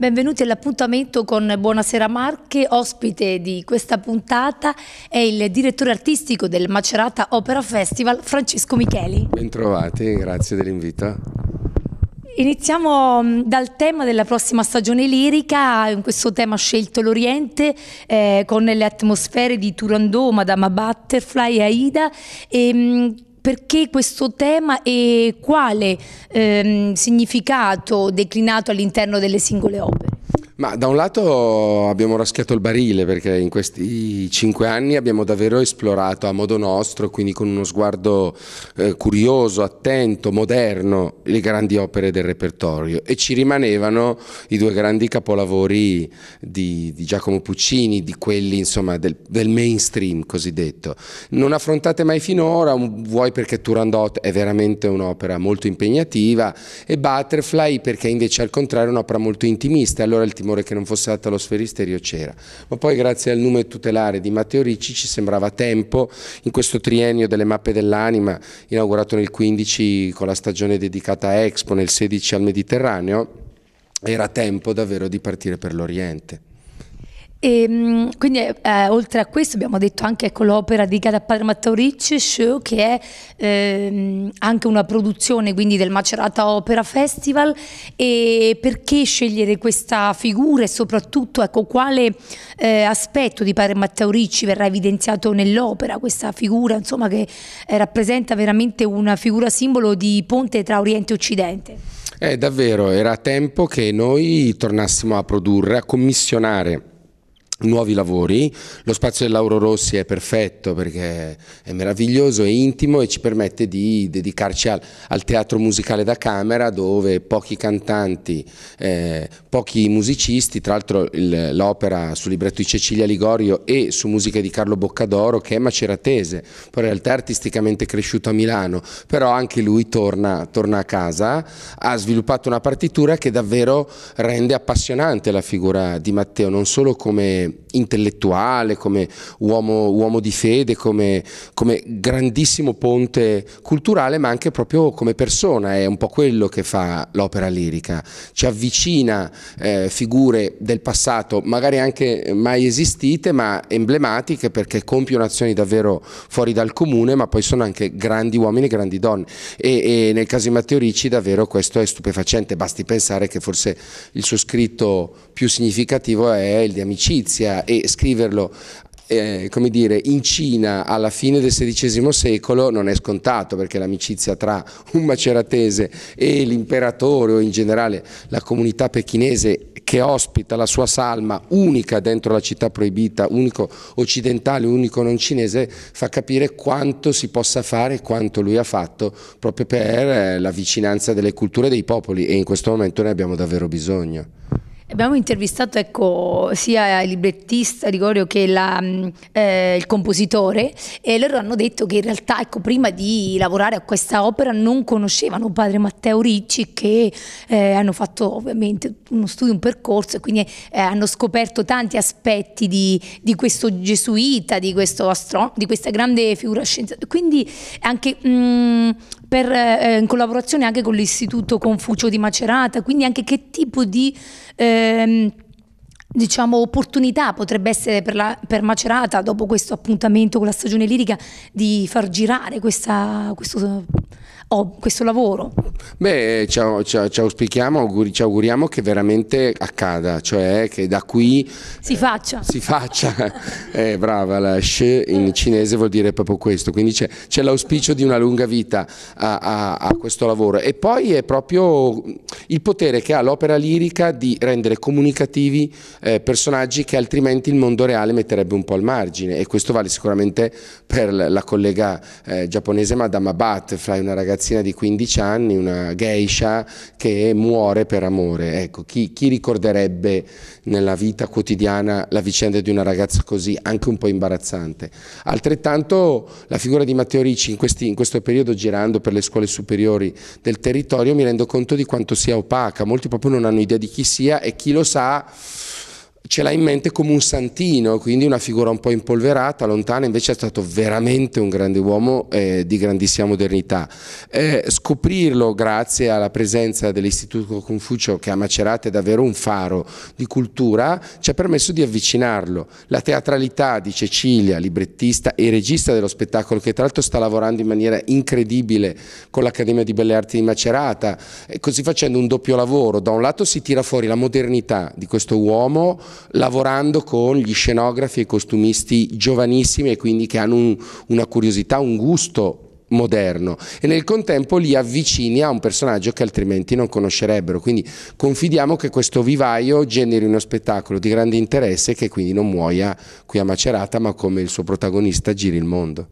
Benvenuti all'appuntamento con Buonasera Marche. Ospite di questa puntata è il direttore artistico del Macerata Opera Festival, Francesco Micheli. Bentrovati, grazie dell'invito. Iniziamo mm, dal tema della prossima stagione lirica, in questo tema scelto l'Oriente eh, con le atmosfere di Turandot, Madama Butterfly, e Aida. E, mm, perché questo tema e quale ehm, significato declinato all'interno delle singole opere? Ma da un lato abbiamo raschiato il barile perché in questi cinque anni abbiamo davvero esplorato a modo nostro, quindi con uno sguardo eh, curioso, attento, moderno, le grandi opere del repertorio e ci rimanevano i due grandi capolavori di, di Giacomo Puccini, di quelli insomma del, del, mainstream cosiddetto. Non affrontate mai finora, vuoi perché Turandot è veramente un'opera molto impegnativa e Butterfly perché invece al contrario è un'opera molto intimista, allora il timore timore che non fosse alta allo sferisterio c'era. Ma poi grazie al nome tutelare di Matteo Ricci ci sembrava tempo, in questo triennio delle mappe dell'anima, inaugurato nel 15 con la stagione dedicata a Expo, nel 16 al Mediterraneo, era tempo davvero di partire per l'Oriente. E, ehm, quindi eh, eh, oltre a questo abbiamo detto anche ecco, l'opera dedicata a Padre Matteo Ricci Show che è ehm, anche una produzione quindi, del Macerata Opera Festival e perché scegliere questa figura e soprattutto ecco, quale eh, aspetto di Padre Matteo Ricci verrà evidenziato nell'opera questa figura insomma, che eh, rappresenta veramente una figura simbolo di ponte tra Oriente e Occidente eh, davvero, era tempo che noi tornassimo a produrre, a commissionare nuovi lavori. Lo spazio del Lauro Rossi è perfetto perché è meraviglioso, è intimo e ci permette di dedicarci al, al teatro musicale da camera dove pochi cantanti, eh, pochi musicisti, tra l'altro l'opera sul libretto di Cecilia Ligorio e su musica di Carlo Boccadoro che è maceratese, poi in realtà è artisticamente cresciuto a Milano, però anche lui torna, torna a casa, ha sviluppato una partitura che davvero rende appassionante la figura di Matteo, non solo come intellettuale, come uomo, uomo di fede, come, come, grandissimo ponte culturale, ma anche proprio come persona, è un po' quello che fa l'opera lirica, ci avvicina eh, figure del passato, magari anche mai esistite, ma emblematiche perché compiono azioni davvero fuori dal comune, ma poi sono anche grandi uomini e grandi donne. E, e nel caso di Matteo Ricci davvero questo è stupefacente, basti pensare che forse il suo scritto più significativo è il di amicizia Venezia e scriverlo eh, come dire, in Cina alla fine del XVI secolo non è scontato perché l'amicizia tra un maceratese e l'imperatore o in generale la comunità pechinese che ospita la sua salma unica dentro la città proibita, unico occidentale, unico non cinese, fa capire quanto si possa fare e quanto lui ha fatto proprio per eh, la vicinanza delle culture dei popoli e in questo momento ne abbiamo davvero bisogno. Abbiamo intervistato ecco, sia il librettista Rigorio che la, mm, eh, il compositore e loro hanno detto che in realtà ecco, prima di lavorare a questa opera non conoscevano padre Matteo Ricci che eh, hanno fatto ovviamente uno studio, un percorso e quindi eh, hanno scoperto tanti aspetti di, di questo gesuita, di, questo astro, di questa grande figura scienziata. Quindi anche mh, mm, per, eh, in collaborazione anche con l'Istituto Confucio di Macerata, quindi anche che tipo di... Ehm, diciamo, opportunità potrebbe essere per, la, per, Macerata, dopo questo appuntamento con la stagione lirica, di far girare questa, questo questo lavoro? Beh, ci, auspichiamo, auguri, ci auguriamo che veramente accada, cioè che da qui si eh, faccia. Si faccia. eh, brava, la sh in cinese vuol dire proprio questo, quindi c'è l'auspicio di una lunga vita a, a, a questo lavoro e poi è proprio il potere che ha l'opera lirica di rendere comunicativi eh, personaggi che altrimenti il mondo reale metterebbe un po' al margine e questo vale sicuramente per la collega eh, giapponese Madame Bat, fra una ragazza ragazzina di 15 anni, una geisha che muore per amore. Ecco, chi, chi ricorderebbe nella vita quotidiana la vicenda di una ragazza così, anche un po' imbarazzante? Altrettanto la figura di Matteo Ricci in, questi, in questo periodo girando per le scuole superiori del territorio mi rendo conto di quanto sia opaca, molti proprio non hanno idea di chi sia e chi lo sa ce l'ha in mente come un santino, quindi una figura un po' impolverata, lontana, invece è stato veramente un grande uomo eh, di grandissima modernità. Eh, scoprirlo grazie alla presenza dell'Istituto Confucio, che a Macerata è davvero un faro di cultura, ci ha permesso di avvicinarlo. La teatralità di Cecilia, librettista e regista dello spettacolo, che tra l'altro sta lavorando in maniera incredibile con l'Accademia di Belle Arti di Macerata, così facendo un doppio lavoro. Da un lato si tira fuori la modernità di questo uomo, lavorando con gli scenografi e costumisti giovanissimi e quindi che hanno un, una curiosità, un gusto moderno e nel contempo li avvicini a un personaggio che altrimenti non conoscerebbero. Quindi confidiamo che questo vivaio generi uno spettacolo di grande interesse e che quindi non muoia qui a Macerata, ma come il suo protagonista giri il mondo.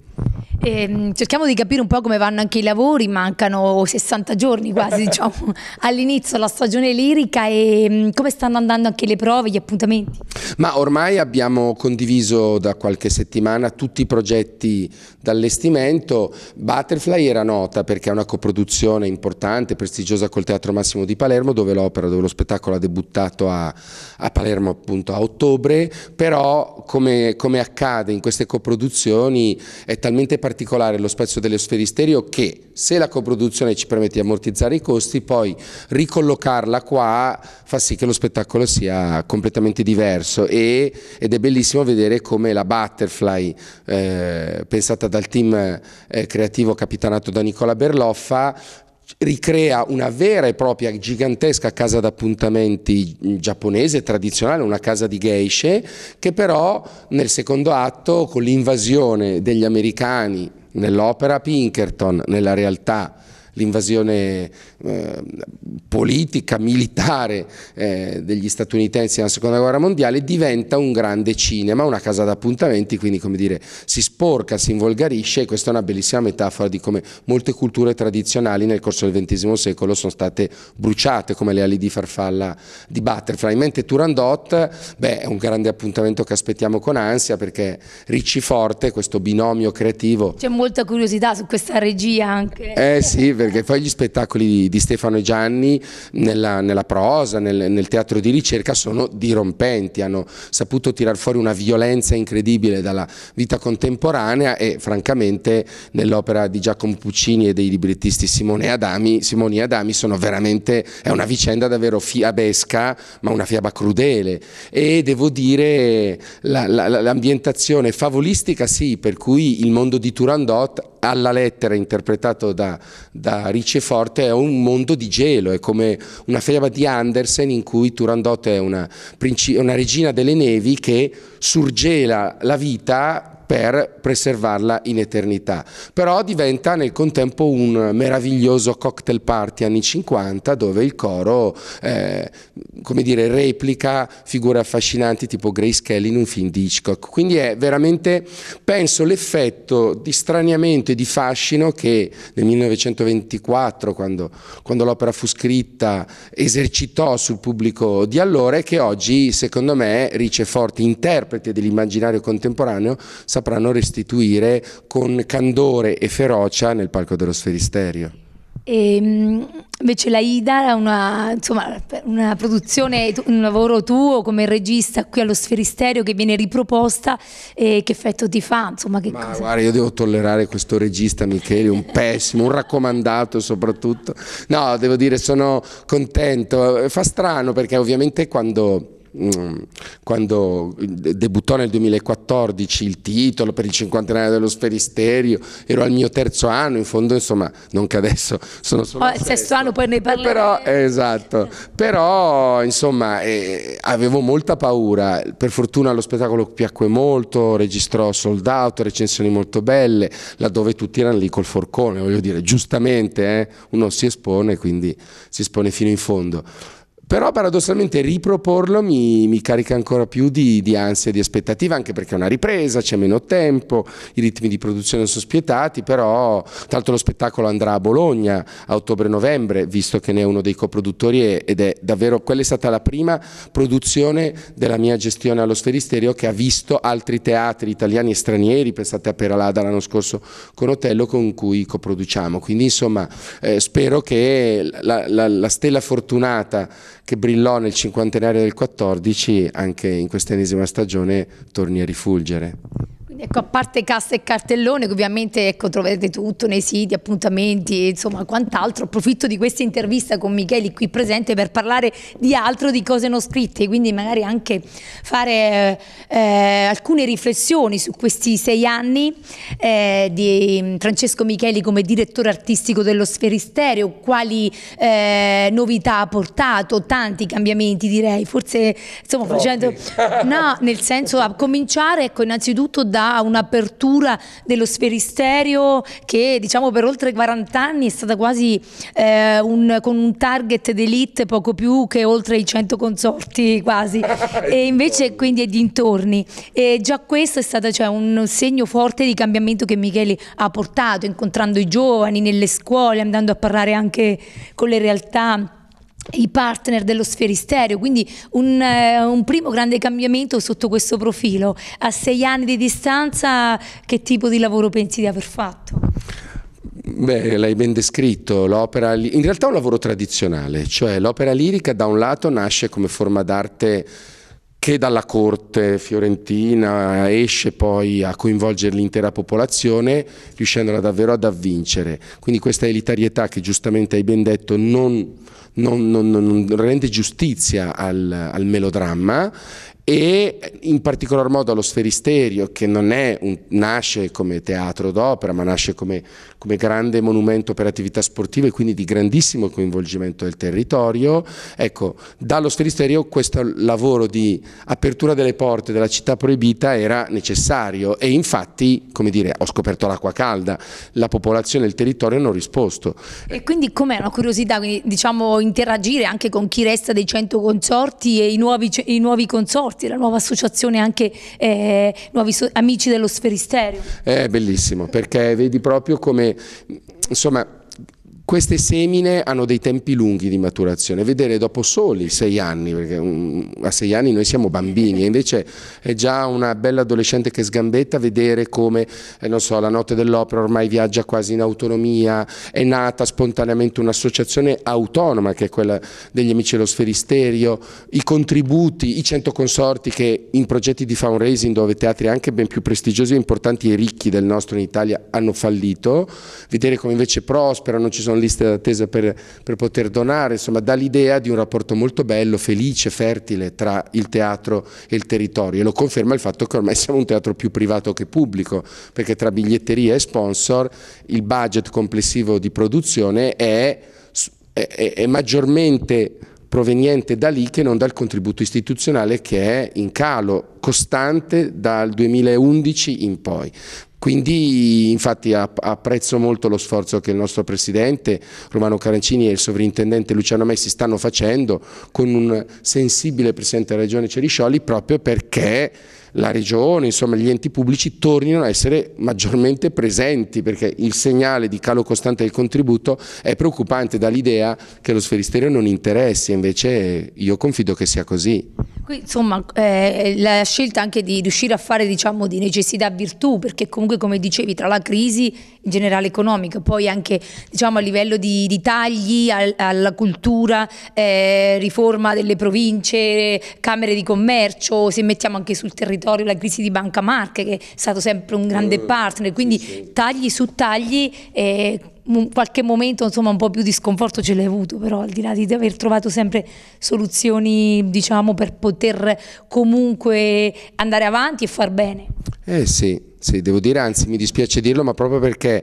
E, ehm, cerchiamo di capire un po' come vanno anche i lavori, mancano 60 giorni quasi diciamo, all'inizio della stagione lirica e mm, come stanno andando anche le prove, gli appuntamenti? Ma ormai abbiamo condiviso da qualche settimana tutti i progetti d'allestimento, Butterfly era nota perché è una coproduzione importante, prestigiosa col Teatro Massimo di Palermo, dove l'opera, dove lo spettacolo ha debuttato a, a Palermo appunto a ottobre, però come, come, accade in queste coproduzioni è talmente particolare lo spazio dello stereo che se la coproduzione ci permette di ammortizzare i costi, poi ricollocarla qua fa sì che lo spettacolo sia completamente diverso e, ed è bellissimo vedere come la Butterfly eh, pensata dal team eh, creativo tentativo capitanato da Nicola Berloffa ricrea una vera e propria gigantesca casa d'appuntamenti giapponese tradizionale, una casa di geishe, che però nel secondo atto con l'invasione degli americani nell'opera Pinkerton, nella realtà l'invasione eh, politica, militare eh, degli statunitensi nella seconda guerra mondiale, diventa un grande cinema, una casa d'appuntamenti, quindi come dire si sporca, si involgarisce e questa è una bellissima metafora di come molte culture tradizionali nel corso del XX secolo sono state bruciate come le ali di farfalla di Butterfly. In mente Turandot, beh, è un grande appuntamento che aspettiamo con ansia perché Ricci Forte, questo binomio creativo. C'è molta curiosità su questa regia anche. Eh sì, perché perché poi gli spettacoli di, Stefano e Gianni nella, nella prosa, nel, nel, teatro di ricerca sono dirompenti, hanno saputo tirar fuori una violenza incredibile dalla vita contemporanea e francamente nell'opera di Giacomo Puccini e dei librettisti Simone Adami, Simoni Adami sono veramente, è una vicenda davvero fiabesca ma una fiaba crudele e devo dire l'ambientazione la, la, favolistica sì, per cui il mondo di Turandot alla lettera interpretato da, da a Riceforte è un mondo di gelo, è come una fiaba di Andersen in cui Turandot è una, una regina delle nevi che surgela la vita per preservarla in eternità. Però diventa nel contempo un meraviglioso cocktail party anni 50 dove il coro eh, come dire, replica figure affascinanti tipo Grace Kelly in un film di Hitchcock. Quindi è veramente, penso, l'effetto di straniamento e di fascino che nel 1924, quando, quando l'opera fu scritta, esercitò sul pubblico di allora e che oggi, secondo me, Rice Forti, interprete dell'immaginario contemporaneo, sa sapranno restituire con candore e ferocia nel palco dello sferisterio. E, ehm, invece la Ida era una, insomma, una, produzione, un lavoro tuo come regista qui allo Sferisterio che viene riproposta e che effetto ti fa? Insomma, Ma cosa... guarda, io devo tollerare questo regista Michele, un pessimo, un raccomandato soprattutto. No, devo dire sono contento, fa strano perché ovviamente quando Mm, quando debuttò nel 2014 il titolo per il cinquantenario dello sferisterio, ero al mio terzo anno, in fondo insomma, non che adesso sono solo... Oh, sesto anno poi ne parleremo. Però, esatto, però insomma eh, avevo molta paura, per fortuna lo spettacolo piacque molto, registrò sold out, recensioni molto belle, laddove tutti erano lì col forcone, voglio dire, giustamente eh, uno si espone, quindi si espone fino in fondo. Però paradossalmente riproporlo mi, mi carica ancora più di, di ansia e di aspettativa, anche perché è una ripresa, c'è meno tempo, i ritmi di produzione sono spietati, però tra l'altro lo spettacolo andrà a Bologna a ottobre-novembre, visto che ne è uno dei coproduttori ed è davvero, quella è stata la prima produzione della mia gestione allo Sferisterio che ha visto altri teatri italiani e stranieri, pensate a Peralada l'anno scorso con Otello con cui coproduciamo. Quindi insomma eh, spero che la, la, la stella fortunata che brillò nel cinquantenario del 14, anche in quest'ennesima stagione torni a rifulgere. Ecco, a parte cassa e cartellone, che ovviamente ecco, troverete tutto nei siti, appuntamenti, insomma quant'altro, approfitto di questa intervista con Micheli qui presente per parlare di altro, di cose non scritte, quindi magari anche fare eh, eh alcune riflessioni su questi sei anni eh, di Francesco Micheli come direttore artistico dello Sferisterio, quali eh, novità ha portato, tanti cambiamenti direi, forse insomma facendo... No, nel senso a cominciare ecco innanzitutto da un'apertura dello sferisterio che diciamo per oltre 40 anni è stata quasi eh, un, con un target d'elite poco più che oltre i 100 consorti quasi e invece quindi è dintorni e già questo è stato cioè, un segno forte di cambiamento che Micheli ha portato incontrando i giovani nelle scuole andando a parlare anche con le realtà i partner dello sferisterio, quindi un, eh, un, primo grande cambiamento sotto questo profilo. A sei anni di distanza che tipo di lavoro pensi di aver fatto? Beh, l'hai ben descritto, l'opera, in realtà è un lavoro tradizionale, cioè l'opera lirica da un lato nasce come forma d'arte che dalla corte fiorentina esce poi a coinvolgere l'intera popolazione, riuscendola davvero ad avvincere. Quindi questa elitarietà che giustamente hai ben detto non, non, non, non rende giustizia al, al melodramma e in particolar modo allo Sferisterio, che non un, nasce come teatro d'opera, ma nasce come, come, grande monumento per attività sportive, quindi di grandissimo coinvolgimento del territorio. Ecco, dallo Sferisterio questo lavoro di apertura delle porte della città proibita era necessario e infatti, come dire, ho scoperto l'acqua calda, la popolazione e il territorio hanno risposto. E quindi com'è una curiosità, quindi, diciamo interagire anche con chi resta dei 100 consorti e i nuovi, i nuovi consorti? rapporti, la nuova associazione anche eh, Nuovi so Amici dello Sferisterio? È eh, bellissimo perché vedi proprio come insomma queste semine hanno dei tempi lunghi di maturazione, vedere dopo soli sei anni, perché mm, a sei anni noi siamo bambini, e invece è già una bella adolescente che sgambetta vedere come, eh, non so, la notte dell'opera ormai viaggia quasi in autonomia, è nata spontaneamente un'associazione autonoma che è quella degli amici dello sferisterio, i contributi, i cento consorti che in progetti di fundraising dove teatri anche ben più prestigiosi, e importanti e ricchi del nostro in Italia hanno fallito, vedere come invece prosperano, ci sono sono liste d'attesa per, per poter donare, insomma dà l'idea di un rapporto molto bello, felice, fertile tra il teatro e il territorio e lo conferma il fatto che ormai siamo un teatro più privato che pubblico, perché tra biglietteria e sponsor il budget complessivo di produzione è, è, è maggiormente proveniente da lì che non dal contributo istituzionale che è in calo costante dal 2011 in poi. Quindi infatti apprezzo molto lo sforzo che il nostro Presidente Romano Carancini e il Sovrintendente Luciano Messi stanno facendo con un sensibile Presidente della Regione Ceriscioli proprio perché la regione, insomma gli enti pubblici tornino a essere maggiormente presenti perché il segnale di calo costante del contributo è preoccupante dall'idea che lo sferisterio non interessi, invece io confido che sia così. Qui, insomma, eh, la scelta anche di riuscire a fare diciamo, di necessità virtù, perché comunque come dicevi tra la crisi in generale economica, poi anche diciamo, a livello di, di tagli al, alla cultura, eh, riforma delle province, camere di commercio, se mettiamo anche sul territorio la crisi di Banca Marche che è stato sempre un grande mm, partner, quindi tagli su tagli. Eh, qualche momento insomma, un po' più di sconforto ce l'hai avuto, però al di là di aver trovato sempre soluzioni diciamo, per poter comunque andare avanti e far bene. Eh sì, sì, devo dire, anzi mi dispiace dirlo, ma proprio perché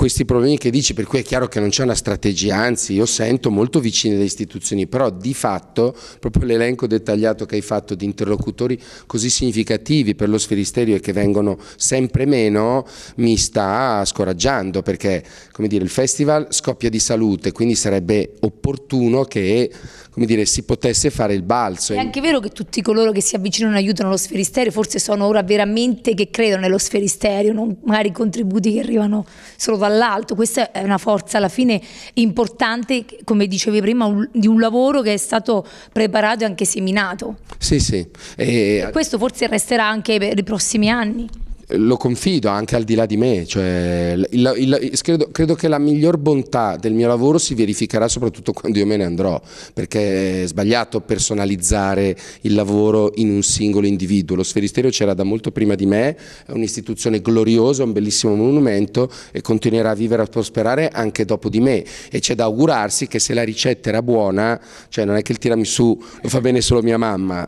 questi problemi che dici, per cui è chiaro che non c'è una strategia, anzi io sento molto vicine le istituzioni, però di fatto proprio l'elenco dettagliato che hai fatto di interlocutori così significativi per lo sferisterio e che vengono sempre meno mi sta scoraggiando perché come dire, il festival scoppia di salute, quindi sarebbe opportuno che come dire, si potesse fare il balzo. È anche vero che tutti coloro che si avvicinano e aiutano lo sferisterio forse sono ora veramente che credono nello sferisterio, non magari i contributi che arrivano solo dal dall'alto, questa è una forza alla fine importante, come dicevi prima, un, di un lavoro che è stato preparato e anche seminato. Sì, sì. E... e questo forse resterà anche per i prossimi anni lo confido anche al di là di me, cioè, il, il, credo, credo, che la miglior bontà del mio lavoro si verificherà soprattutto quando io me ne andrò, perché è sbagliato personalizzare il lavoro in un singolo individuo, lo Sferisterio c'era da molto prima di me, è un'istituzione gloriosa, un bellissimo monumento e continuerà a vivere e a prosperare anche dopo di me e c'è da augurarsi che se la ricetta era buona, cioè non è che il tiramisù lo fa bene solo mia mamma,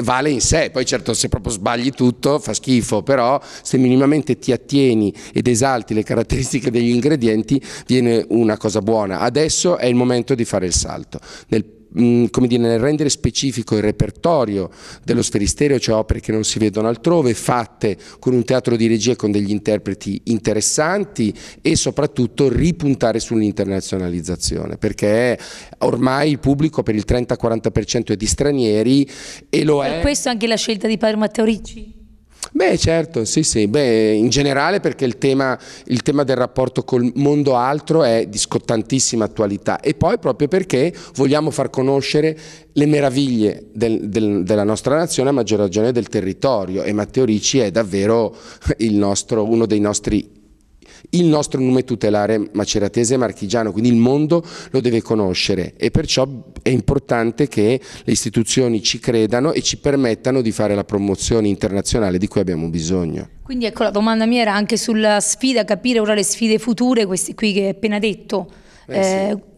vale in sé, poi certo se proprio sbagli tutto fa schifo, però se minimamente ti attieni ed esalti le caratteristiche degli ingredienti viene una cosa buona. Adesso è il momento di fare il salto. Nel mm, come dire, nel rendere specifico il repertorio dello sferisterio, cioè opere che non si vedono altrove, fatte con un teatro di regia e con degli interpreti interessanti e soprattutto ripuntare sull'internazionalizzazione, perché ormai il pubblico per il 30-40% è di stranieri e lo è... Per questo anche la scelta di Padre Matteo Ricci? Beh certo, sì sì, Beh, in generale perché il tema, il tema, del rapporto col mondo altro è di scottantissima attualità e poi proprio perché vogliamo far conoscere le meraviglie del, del, della nostra nazione a maggior ragione del territorio e Matteo Ricci è davvero nostro, uno dei nostri il nostro nome tutelare maceratese e marchigiano, quindi il mondo lo deve conoscere e perciò è importante che le istituzioni ci credano e ci permettano di fare la promozione internazionale di cui abbiamo bisogno. Quindi ecco la domanda mia era anche sulla sfida, capire ora le sfide future, queste qui che hai appena detto. Eh, sì.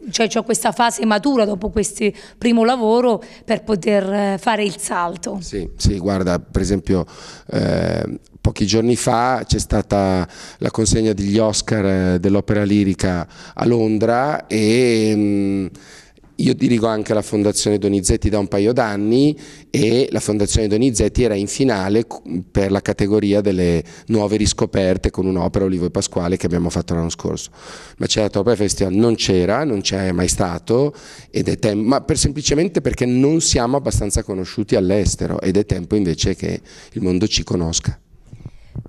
Eh, cioè c'è questa fase matura dopo questo primo lavoro per poter eh, fare il salto. Sì, sì guarda, per esempio eh, pochi giorni fa c'è stata la consegna degli Oscar eh, dell'opera lirica a Londra e mm, io dirigo anche la Fondazione Donizetti da un paio d'anni e la Fondazione Donizetti era in finale per la categoria delle nuove riscoperte con un'opera Olivo e Pasquale che abbiamo fatto l'anno scorso. Ma c'era Topper Festival, non c'era, non c'è mai stato, ed è tempo, ma per, semplicemente perché non siamo abbastanza conosciuti all'estero ed è tempo invece che il mondo ci conosca.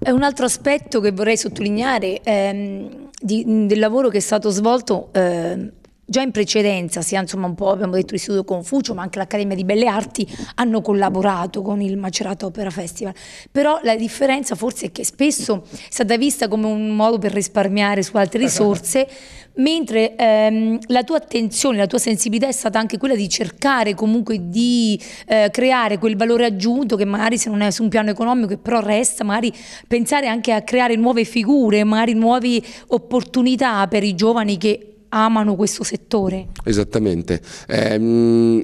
Un altro aspetto che vorrei sottolineare ehm, di, del lavoro che è stato svolto eh, Già in precedenza, sia insomma un po' abbiamo detto l'Istituto Confucio, ma anche l'Accademia di Belle Arti hanno collaborato con il Macerata Opera Festival. Però la differenza forse è che spesso è stata vista come un modo per risparmiare su altre risorse, mentre ehm, la tua attenzione, la tua sensibilità è stata anche quella di cercare comunque di eh, creare quel valore aggiunto che magari se non è su un piano economico, però resta, magari pensare anche a creare nuove figure, magari nuove opportunità per i giovani che amano questo settore. Esattamente. Eh,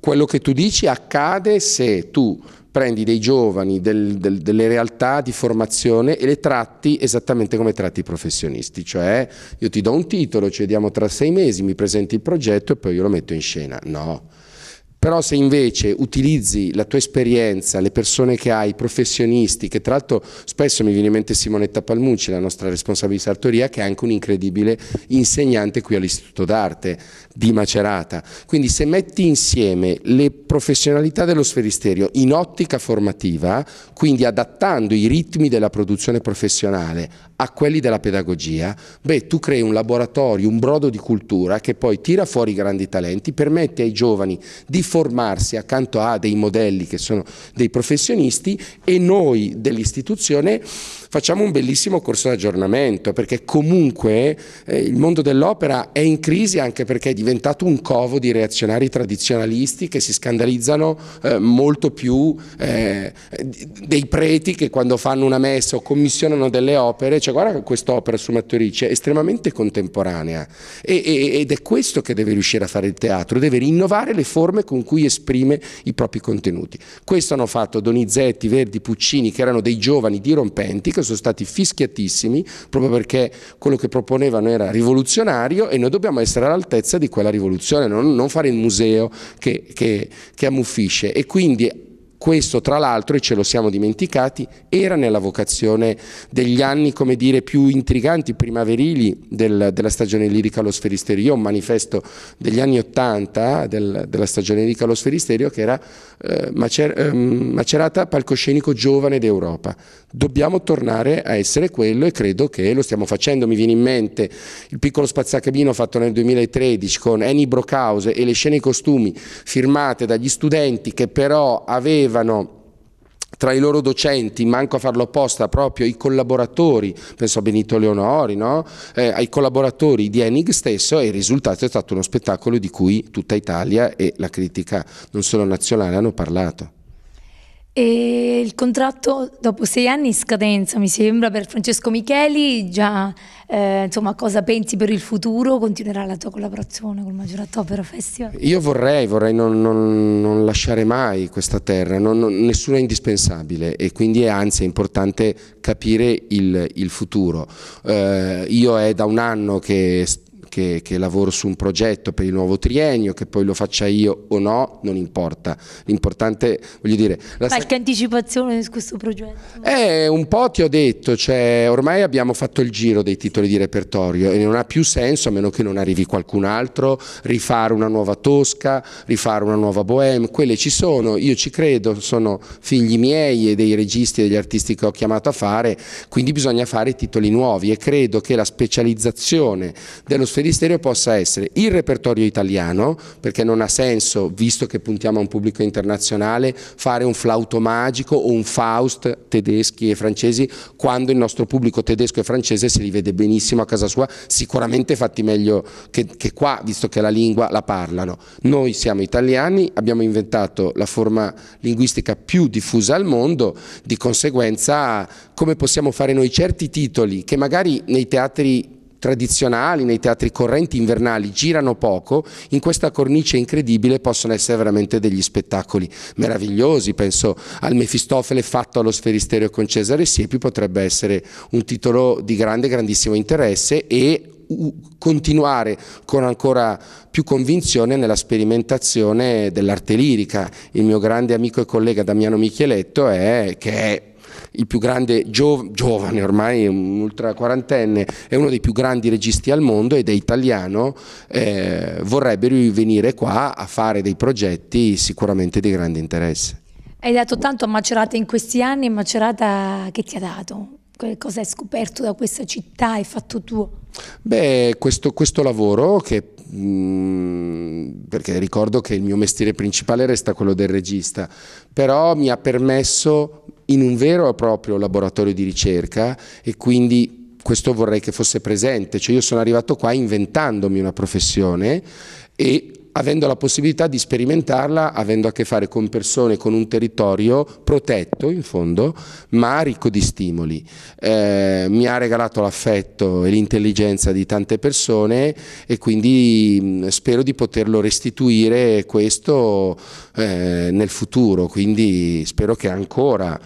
quello che tu dici accade se tu prendi dei giovani, del, del, delle realtà di formazione e le tratti esattamente come tratti i professionisti, cioè io ti do un titolo, ci vediamo tra sei mesi, mi presenti il progetto e poi io lo metto in scena. No, però se invece utilizzi la tua esperienza, le persone che hai, i professionisti, che tra l'altro spesso mi viene in mente Simonetta Palmucci, la nostra responsabile di sartoria, che è anche un incredibile insegnante qui all'Istituto d'Arte di Macerata. Quindi se metti insieme le professionalità dello sferisterio in ottica formativa, quindi adattando i ritmi della produzione professionale a quelli della pedagogia, beh, tu crei un laboratorio, un brodo di cultura che poi tira fuori i grandi talenti, permette ai giovani di formarsi accanto a dei modelli che sono dei professionisti e noi dell'istituzione facciamo un bellissimo corso d'aggiornamento perché comunque eh, il mondo dell'opera è in crisi anche perché è diventato un covo di reazionari tradizionalisti che si scandalizzano eh, molto più eh, dei preti che quando fanno una messa o commissionano delle opere, cioè guarda quest'opera su Matturice è estremamente contemporanea e, e, ed è questo che deve riuscire a fare il teatro, deve rinnovare le forme con cui esprime i propri contenuti. Questo hanno fatto Donizetti, Verdi, Puccini che erano dei giovani dirompenti politica sono stati fischiatissimi proprio perché quello che proponevano era rivoluzionario e noi dobbiamo essere all'altezza di quella rivoluzione, non, non fare il museo che, che, che ammuffisce e quindi questo tra l'altro, e ce lo siamo dimenticati, era nella vocazione degli anni come dire, più intriganti, primaverili del, della stagione lirica allo sferisterio. Io ho un manifesto degli anni Ottanta del, della stagione lirica allo sferisterio che era eh, macer, eh, macerata palcoscenico giovane d'Europa. Dobbiamo tornare a essere quello e credo che lo stiamo facendo. Mi viene in mente il piccolo spazzacabino fatto nel 2013 con Annie Brockhauser e le scene e i costumi firmate dagli studenti che però aveva avevano tra i loro docenti, manco a farlo apposta, proprio i collaboratori, penso a Benito Leonori, no? eh, ai collaboratori di Enig stesso e il risultato è stato uno spettacolo di cui tutta Italia e la critica non solo nazionale hanno parlato. E il contratto dopo sei anni in scadenza, mi sembra, per Francesco Micheli, già eh, insomma cosa pensi per il futuro? Continuerà la tua collaborazione con il Maggiorato Opera Festival? Io vorrei, vorrei non, non, non lasciare mai questa terra, non, nessuno è indispensabile e quindi è anzi è importante capire il, il futuro. Eh, io è da un anno che sto che, che lavoro su un progetto per il nuovo triennio, che poi lo faccia io o no, non importa. L'importante, voglio dire... Qualche anticipazione su questo progetto? Eh, un po' ti ho detto, cioè, ormai abbiamo fatto il giro dei titoli di repertorio e non ha più senso, a meno che non arrivi qualcun altro, rifare una nuova Tosca, rifare una nuova Bohème, quelle ci sono, io ci credo, sono figli miei e dei registi e degli artisti che ho chiamato a fare, quindi bisogna fare titoli nuovi e credo che la specializzazione dello sferismo Ministero possa essere il repertorio italiano, perché non ha senso, visto che puntiamo a un pubblico internazionale, fare un flauto magico o un Faust tedeschi e francesi, quando il nostro pubblico tedesco e francese se li vede benissimo a casa sua, sicuramente fatti meglio che, che qua, visto che la lingua la parlano. Noi siamo italiani, abbiamo inventato la forma linguistica più diffusa al mondo, di conseguenza come possiamo fare noi certi titoli che magari nei teatri tradizionali, nei teatri correnti invernali girano poco, in questa cornice incredibile possono essere veramente degli spettacoli meravigliosi, penso al Mefistofele fatto allo Sferisterio con Cesare Siepi potrebbe essere un titolo di grande, grandissimo interesse e continuare con ancora più convinzione nella sperimentazione dell'arte lirica. Il mio grande amico e collega Damiano Micheletto è, che è il più grande giov giovane ormai, un ultra quarantenne, è uno dei più grandi registi al mondo ed è italiano, eh, vorrebbe venire qua a fare dei progetti sicuramente di grande interesse. Hai dato tanto a Macerata in questi anni, Macerata che ti ha dato? Cosa hai scoperto da questa città? Hai fatto tuo? Beh, questo, questo lavoro che mm, perché ricordo che il mio mestiere principale resta quello del regista, però mi ha permesso in un vero e proprio laboratorio di ricerca e quindi questo vorrei che fosse presente, cioè io sono arrivato qua inventandomi una professione e avendo la possibilità di sperimentarla, avendo a che fare con persone, con un territorio protetto in fondo, ma ricco di stimoli. Eh, mi ha regalato l'affetto e l'intelligenza di tante persone e quindi mh, spero di poterlo restituire questo eh, nel futuro, quindi spero che ancora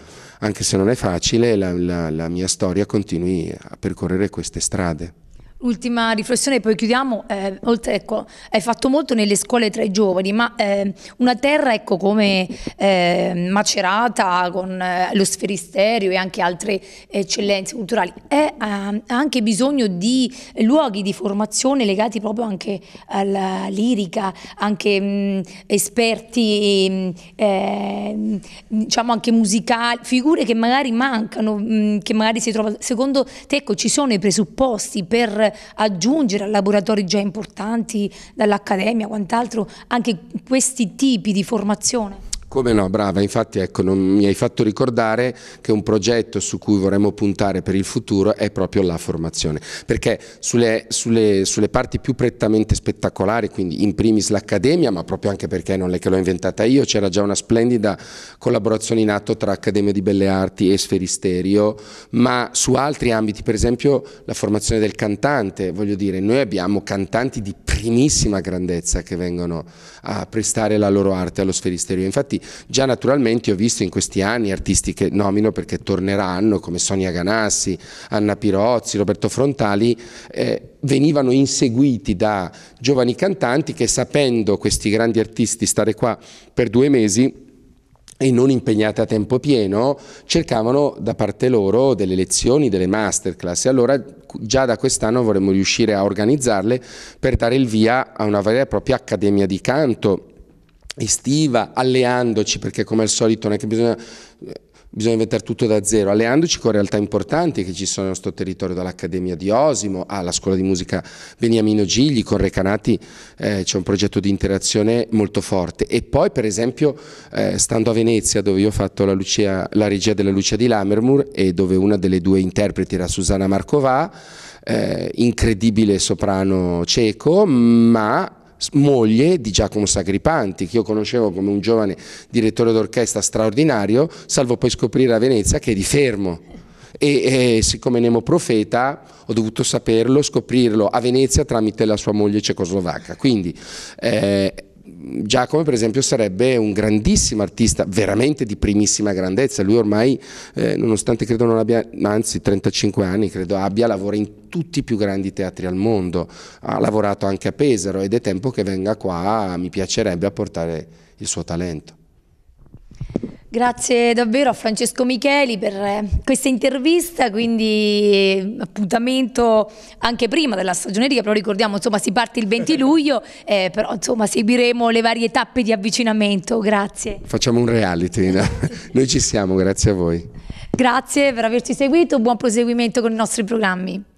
anche se non è facile, la, la, la mia storia continui a percorrere queste strade. Ultima riflessione, poi chiudiamo. Eh, oltre, ecco, hai fatto molto nelle scuole tra i giovani, ma eh, una terra ecco, come eh, Macerata, con eh, lo Sferisterio e anche altre eccellenze culturali, è, eh, ha anche bisogno di luoghi di formazione legati proprio anche alla lirica, anche mh, mm, esperti, mh, mm, eh, diciamo anche musicali, figure che magari mancano, mh, mm, che magari si trovano. Secondo te ecco, ci sono i presupposti per aggiungere a laboratori già importanti dall'Accademia, quant'altro, anche questi tipi di formazione? Come no, brava, infatti ecco, non, mi hai fatto ricordare che un progetto su cui vorremmo puntare per il futuro è proprio la formazione, perché sulle, sulle, sulle parti più prettamente spettacolari, quindi in primis l'Accademia, ma proprio anche perché non è che l'ho inventata io, c'era già una splendida collaborazione in atto tra Accademia di Belle Arti e Sferisterio, ma su altri ambiti, per esempio la formazione del cantante, voglio dire, noi abbiamo cantanti di primissima grandezza che vengono a prestare la loro arte allo Sferisterio, infatti già naturalmente ho visto in questi anni artisti che nomino perché torneranno come Sonia Ganassi, Anna Pirozzi, Roberto Frontali, eh, venivano inseguiti da giovani cantanti che sapendo questi grandi artisti stare qua per due mesi e non impegnati a tempo pieno, cercavano da parte loro delle lezioni, delle masterclass. allora già da quest'anno vorremmo riuscire a organizzarle per dare il via a una vera e propria accademia di canto estiva, alleandoci, perché come al solito non è che bisogna, eh, bisogna inventare tutto da zero, alleandoci con realtà importanti che ci sono nel nostro territorio, dall'Accademia di Osimo alla Scuola di Musica Beniamino Gigli, con Recanati eh, c'è un progetto di interazione molto forte. E poi per esempio eh, stando a Venezia dove io ho fatto la, Lucia, la regia della Lucia di Lammermoor e dove una delle due interpreti era Susanna Marcovà, eh, incredibile soprano cieco, ma moglie di Giacomo Sagripanti, che io conoscevo come un giovane direttore d'orchestra straordinario, salvo poi scoprire a Venezia che è di Fermo. E, e siccome Nemo profeta ho dovuto saperlo, scoprirlo a Venezia tramite la sua moglie cecoslovacca. Quindi eh, Giacomo per esempio sarebbe un grandissimo artista, veramente di primissima grandezza, lui ormai eh, nonostante credo non abbia, anzi 35 anni credo abbia, lavora in tutti i più grandi teatri al mondo, ha lavorato anche a Pesaro ed è tempo che venga qua, mi piacerebbe apportare il suo talento. Grazie davvero a Francesco Micheli per eh, questa intervista, quindi eh, appuntamento anche prima della stagione Riga, però ricordiamo insomma si parte il 20 luglio, eh, però insomma seguiremo le varie tappe di avvicinamento, grazie. Facciamo un reality, no? noi ci siamo, grazie a voi. Grazie per averci seguito, buon proseguimento con i nostri programmi.